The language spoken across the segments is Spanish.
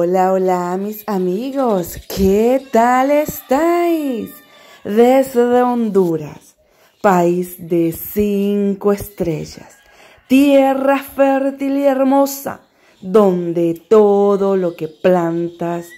Hola, hola mis amigos, ¿qué tal estáis? Desde Honduras, país de cinco estrellas, tierra fértil y hermosa, donde todo lo que plantas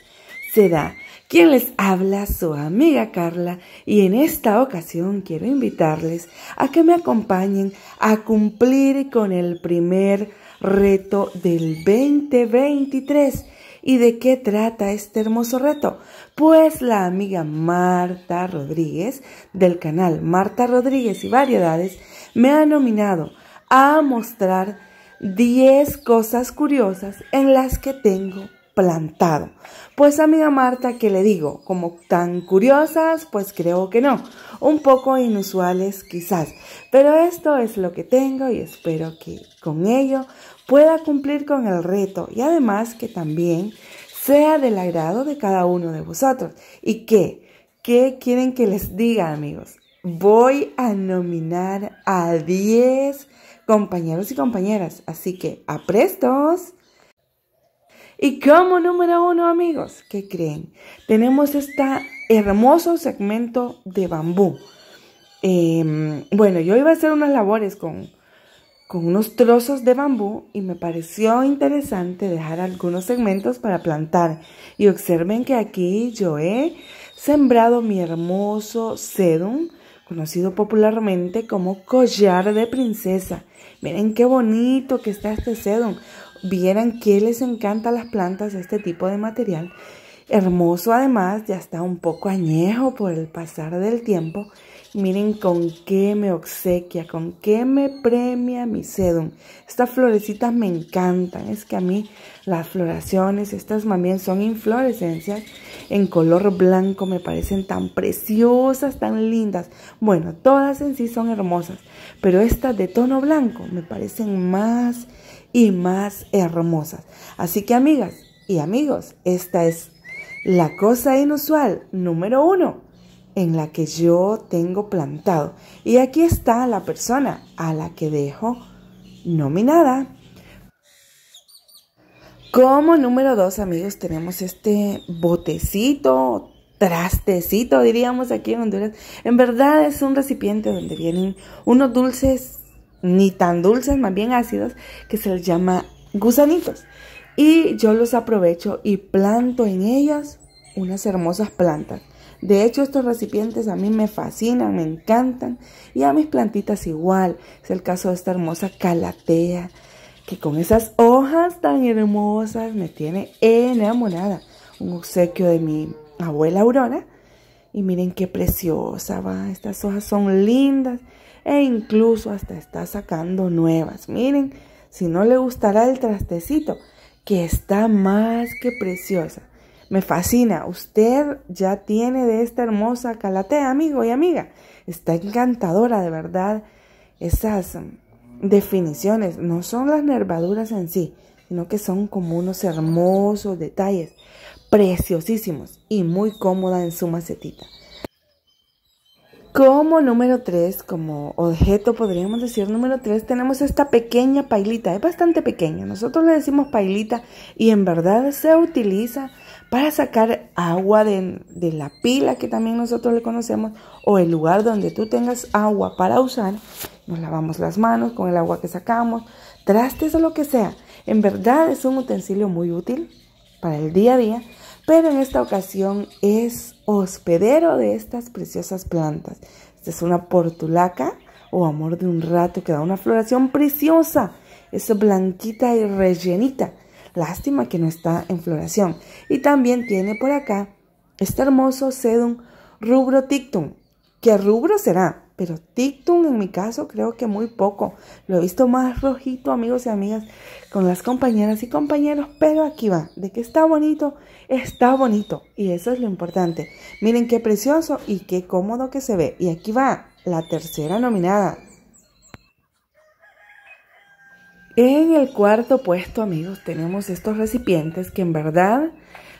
se da. Quien les habla, su amiga Carla, y en esta ocasión quiero invitarles a que me acompañen a cumplir con el primer reto del 2023 ¿Y de qué trata este hermoso reto? Pues la amiga Marta Rodríguez del canal Marta Rodríguez y Variedades me ha nominado a mostrar 10 cosas curiosas en las que tengo plantado. Pues amiga Marta, ¿qué le digo? Como tan curiosas, pues creo que no. Un poco inusuales quizás. Pero esto es lo que tengo y espero que con ello pueda cumplir con el reto y además que también sea del agrado de cada uno de vosotros. ¿Y qué? ¿Qué quieren que les diga amigos? Voy a nominar a 10 compañeros y compañeras. Así que aprestos. Y como número uno, amigos, ¿qué creen? Tenemos este hermoso segmento de bambú. Em, bueno, yo iba a hacer unas labores con, con unos trozos de bambú y me pareció interesante dejar algunos segmentos para plantar. Y observen que aquí yo he sembrado mi hermoso sedum, conocido popularmente como collar de princesa. Miren qué bonito que está este sedum vieran que les encanta las plantas este tipo de material. Hermoso además, ya está un poco añejo por el pasar del tiempo Miren con qué me obsequia, con qué me premia mi sedum. Estas florecitas me encantan. Es que a mí las floraciones, estas más son inflorescencias en color blanco. Me parecen tan preciosas, tan lindas. Bueno, todas en sí son hermosas. Pero estas de tono blanco me parecen más y más hermosas. Así que amigas y amigos, esta es la cosa inusual número uno en la que yo tengo plantado. Y aquí está la persona a la que dejo nominada. Como número dos, amigos, tenemos este botecito, trastecito, diríamos aquí en Honduras. En verdad es un recipiente donde vienen unos dulces, ni tan dulces, más bien ácidos, que se les llama gusanitos. Y yo los aprovecho y planto en ellas unas hermosas plantas. De hecho, estos recipientes a mí me fascinan, me encantan. Y a mis plantitas igual. Es el caso de esta hermosa calatea, que con esas hojas tan hermosas me tiene enamorada. Un obsequio de mi abuela Aurora. Y miren qué preciosa va. Estas hojas son lindas. E incluso hasta está sacando nuevas. Miren, si no le gustará el trastecito, que está más que preciosa. Me fascina. Usted ya tiene de esta hermosa calatea, amigo y amiga. Está encantadora, de verdad. Esas mm, definiciones no son las nervaduras en sí, sino que son como unos hermosos detalles, preciosísimos y muy cómoda en su macetita. Como número 3, como objeto, podríamos decir número 3, tenemos esta pequeña pailita. Es bastante pequeña. Nosotros le decimos pailita y en verdad se utiliza para sacar agua de, la pila que también nosotros le conocemos o el lugar donde tú tengas agua para usar. Nos lavamos las manos con el agua que sacamos, trastes o lo que sea. En verdad es un utensilio muy útil para el día a día, pero en esta ocasión es hospedero de estas preciosas plantas. Esta es una portulaca o amor de un rato que da una floración preciosa. Es blanquita y rellenita Lástima que no está en floración. Y también tiene por acá este hermoso sedum rubro tictum. ¿Qué rubro será? Pero tictum en mi caso creo que muy poco. Lo he visto más rojito, amigos y amigas, con las compañeras y compañeros. Pero aquí va. De que está bonito, está bonito. Y eso es lo importante. Miren qué precioso y qué cómodo que se ve. Y aquí va la tercera nominada. En el cuarto puesto, amigos, tenemos estos recipientes que en verdad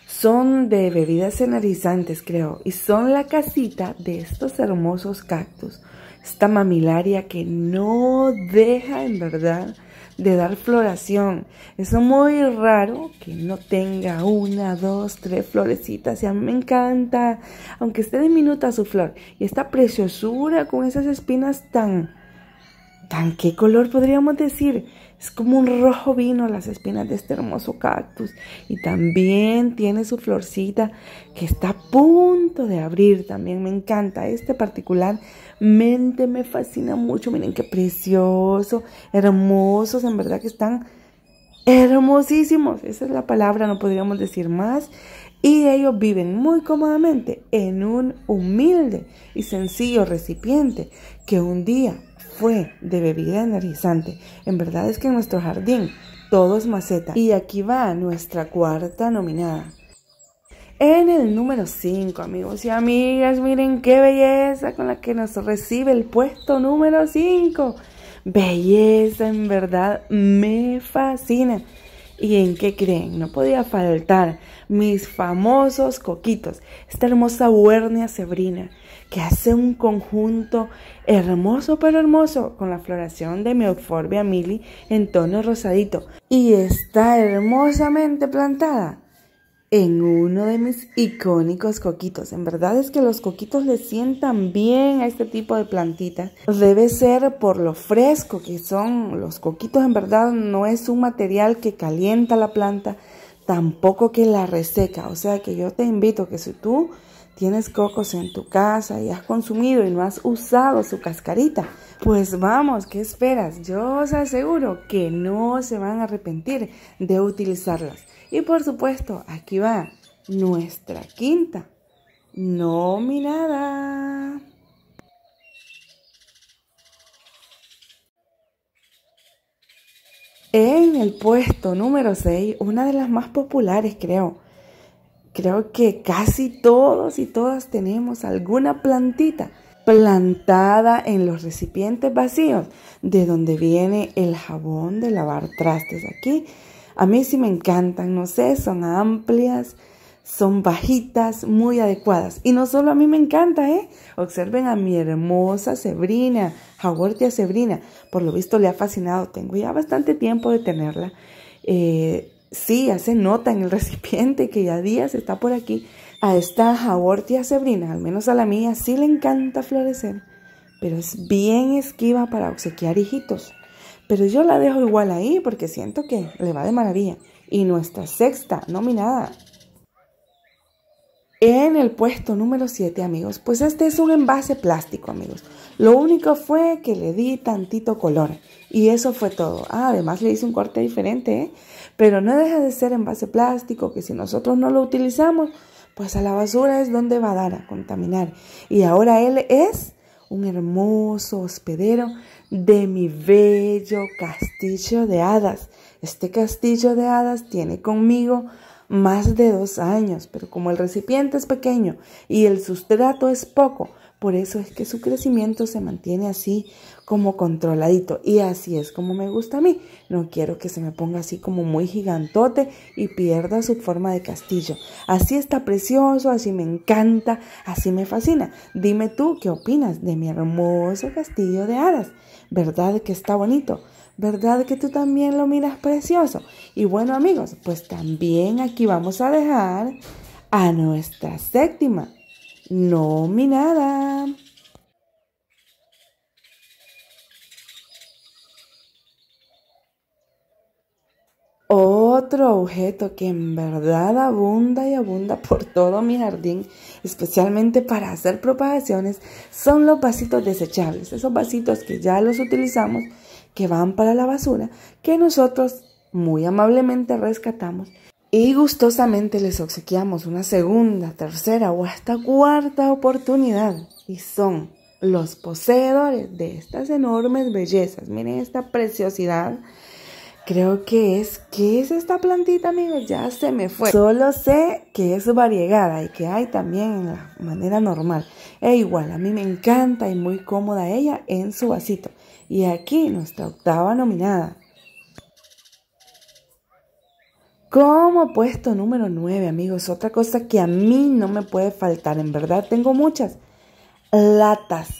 son de bebidas cenarizantes, creo, y son la casita de estos hermosos cactus. Esta mamilaria que no deja en verdad de dar floración. Es muy raro que no tenga una, dos, tres florecitas. Ya, me encanta, aunque esté diminuta su flor. Y esta preciosura con esas espinas tan, tan, ¿qué color podríamos decir? Es como un rojo vino las espinas de este hermoso cactus. Y también tiene su florcita que está a punto de abrir. También me encanta. Este particularmente me fascina mucho. Miren qué precioso. Hermosos. En verdad que están hermosísimos. Esa es la palabra. No podríamos decir más. Y ellos viven muy cómodamente en un humilde y sencillo recipiente que un día fue de bebida energizante. En verdad es que en nuestro jardín todo es maceta. Y aquí va nuestra cuarta nominada. En el número 5, amigos y amigas, miren qué belleza con la que nos recibe el puesto número 5. Belleza, en verdad, me fascina. ¿Y en qué creen? No podía faltar mis famosos coquitos, esta hermosa huernia sebrina que hace un conjunto hermoso pero hermoso con la floración de Meoforbia mili en tono rosadito y está hermosamente plantada en uno de mis icónicos coquitos. En verdad es que los coquitos le sientan bien a este tipo de plantita. Debe ser por lo fresco que son. Los coquitos en verdad no es un material que calienta la planta, tampoco que la reseca. O sea que yo te invito que si tú Tienes cocos en tu casa y has consumido y no has usado su cascarita. Pues vamos, ¿qué esperas? Yo os aseguro que no se van a arrepentir de utilizarlas. Y por supuesto, aquí va nuestra quinta nominada. En el puesto número 6, una de las más populares creo, Creo que casi todos y todas tenemos alguna plantita plantada en los recipientes vacíos, de donde viene el jabón de lavar trastes aquí. A mí sí me encantan, no sé, son amplias, son bajitas, muy adecuadas. Y no solo a mí me encanta, ¿eh? Observen a mi hermosa Sebrina, jaguartia Sebrina. Por lo visto le ha fascinado, tengo ya bastante tiempo de tenerla. Eh, Sí, hace nota en el recipiente que ya días está por aquí. A esta jabortia sebrina, al menos a la mía, sí le encanta florecer, pero es bien esquiva para obsequiar hijitos. Pero yo la dejo igual ahí porque siento que le va de maravilla. Y nuestra sexta nominada. En el puesto número 7, amigos, pues este es un envase plástico, amigos. Lo único fue que le di tantito color y eso fue todo. Ah, además le hice un corte diferente, ¿eh? Pero no deja de ser base plástico que si nosotros no lo utilizamos, pues a la basura es donde va a dar a contaminar. Y ahora él es un hermoso hospedero de mi bello castillo de hadas. Este castillo de hadas tiene conmigo más de dos años, pero como el recipiente es pequeño y el sustrato es poco, por eso es que su crecimiento se mantiene así, como controladito. Y así es como me gusta a mí. No quiero que se me ponga así como muy gigantote y pierda su forma de castillo. Así está precioso, así me encanta, así me fascina. Dime tú qué opinas de mi hermoso castillo de hadas. ¿Verdad que está bonito? ¿Verdad que tú también lo miras precioso? Y bueno amigos, pues también aquí vamos a dejar a nuestra séptima nominada. otro objeto que en verdad abunda y abunda por todo mi jardín, especialmente para hacer propagaciones, son los vasitos desechables, esos vasitos que ya los utilizamos, que van para la basura, que nosotros muy amablemente rescatamos y gustosamente les obsequiamos una segunda, tercera o hasta cuarta oportunidad. Y son los poseedores de estas enormes bellezas. Miren esta preciosidad creo que es, ¿qué es esta plantita, amigos? Ya se me fue. Solo sé que es variegada y que hay también en la manera normal. E igual, a mí me encanta y muy cómoda ella en su vasito. Y aquí nuestra octava nominada. Como puesto número 9, amigos, otra cosa que a mí no me puede faltar, en verdad tengo muchas. Latas,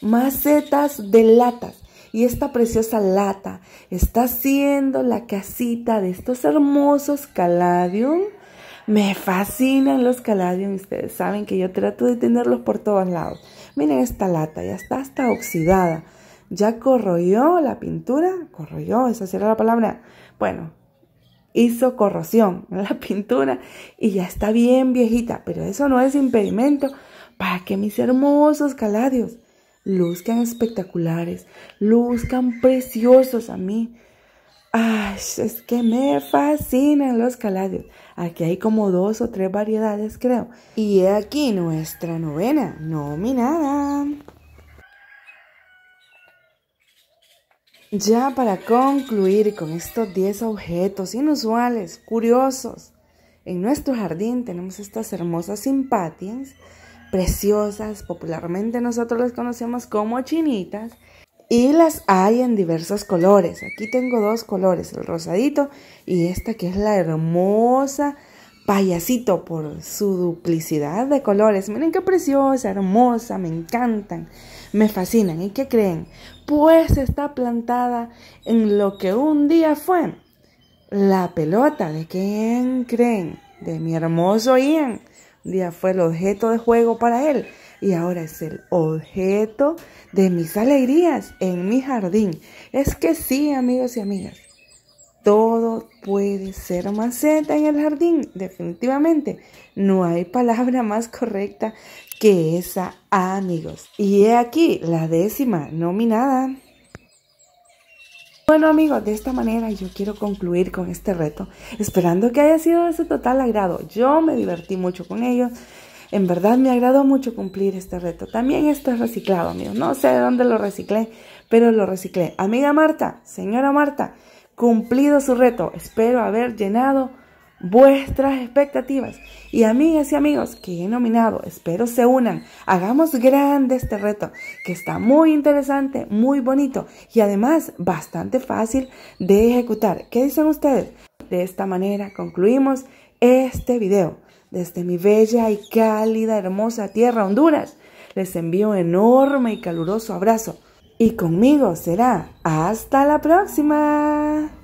macetas de latas y esta preciosa lata está siendo la casita de estos hermosos caladium. Me fascinan los caladium, ustedes saben que yo trato de tenerlos por todos lados. Miren esta lata, ya está hasta oxidada. Ya corroyó la pintura, corroyó, esa será la palabra. Bueno, hizo corrosión en la pintura y ya está bien viejita, pero eso no es impedimento para que mis hermosos caladios luzcan espectaculares, luzcan preciosos a mí. Ay, es que me fascinan los caladios. Aquí hay como dos o tres variedades, creo. Y he aquí nuestra novena nominada. Ya para concluir con estos 10 objetos inusuales, curiosos, en nuestro jardín tenemos estas hermosas simpatias preciosas, popularmente nosotros las conocemos como chinitas, y las hay en diversos colores. Aquí tengo dos colores, el rosadito y esta que es la hermosa payasito por su duplicidad de colores. Miren qué preciosa, hermosa, me encantan, me fascinan. ¿Y qué creen? Pues está plantada en lo que un día fue la pelota. ¿De quién creen? De mi hermoso Ian día fue el objeto de juego para él y ahora es el objeto de mis alegrías en mi jardín. Es que sí, amigos y amigas, todo puede ser maceta en el jardín, definitivamente. No hay palabra más correcta que esa, amigos. Y he aquí la décima nominada. Bueno amigos, de esta manera yo quiero concluir con este reto, esperando que haya sido de su total agrado. Yo me divertí mucho con ellos. En verdad me agradó mucho cumplir este reto. También esto es reciclado, amigos. No sé de dónde lo reciclé, pero lo reciclé. Amiga Marta, señora Marta, cumplido su reto. Espero haber llenado vuestras expectativas. Y amigas y amigos que he nominado, espero se unan. Hagamos grande este reto, que está muy interesante, muy bonito y además bastante fácil de ejecutar. ¿Qué dicen ustedes? De esta manera concluimos este video. Desde mi bella y cálida, hermosa tierra Honduras, les envío un enorme y caluroso abrazo. Y conmigo será hasta la próxima.